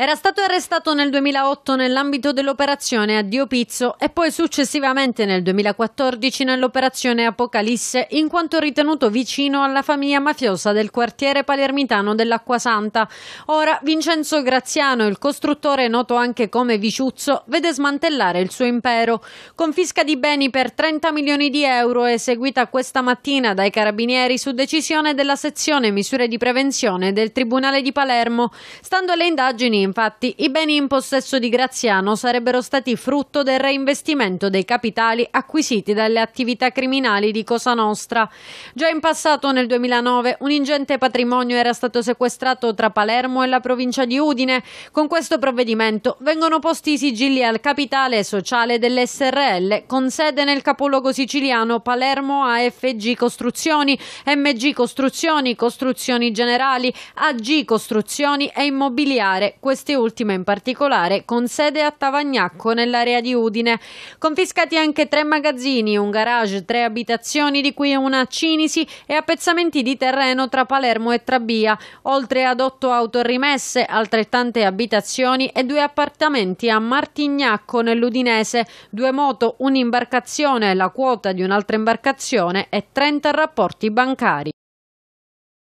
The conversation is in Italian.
Era stato arrestato nel 2008 nell'ambito dell'operazione Addio Pizzo e poi successivamente nel 2014 nell'operazione Apocalisse in quanto ritenuto vicino alla famiglia mafiosa del quartiere palermitano dell'Acquasanta. Ora Vincenzo Graziano, il costruttore noto anche come Viciuzzo, vede smantellare il suo impero. Confisca di beni per 30 milioni di euro eseguita questa mattina dai carabinieri su decisione della sezione misure di prevenzione del Tribunale di Palermo. Stando alle indagini infatti, i beni in possesso di Graziano sarebbero stati frutto del reinvestimento dei capitali acquisiti dalle attività criminali di Cosa Nostra. Già in passato, nel 2009, un ingente patrimonio era stato sequestrato tra Palermo e la provincia di Udine. Con questo provvedimento vengono posti i sigilli al capitale sociale dell'SRL con sede nel capoluogo siciliano Palermo AFG Costruzioni, MG Costruzioni, Costruzioni Generali, AG Costruzioni e Immobiliare. Questo quest'ultima in particolare con sede a Tavagnacco nell'area di Udine. Confiscati anche tre magazzini, un garage, tre abitazioni di cui una a Cinisi e appezzamenti di terreno tra Palermo e Trabia, oltre ad otto auto rimesse, altrettante abitazioni e due appartamenti a Martignacco nell'Udinese, due moto, un'imbarcazione, la quota di un'altra imbarcazione e 30 rapporti bancari.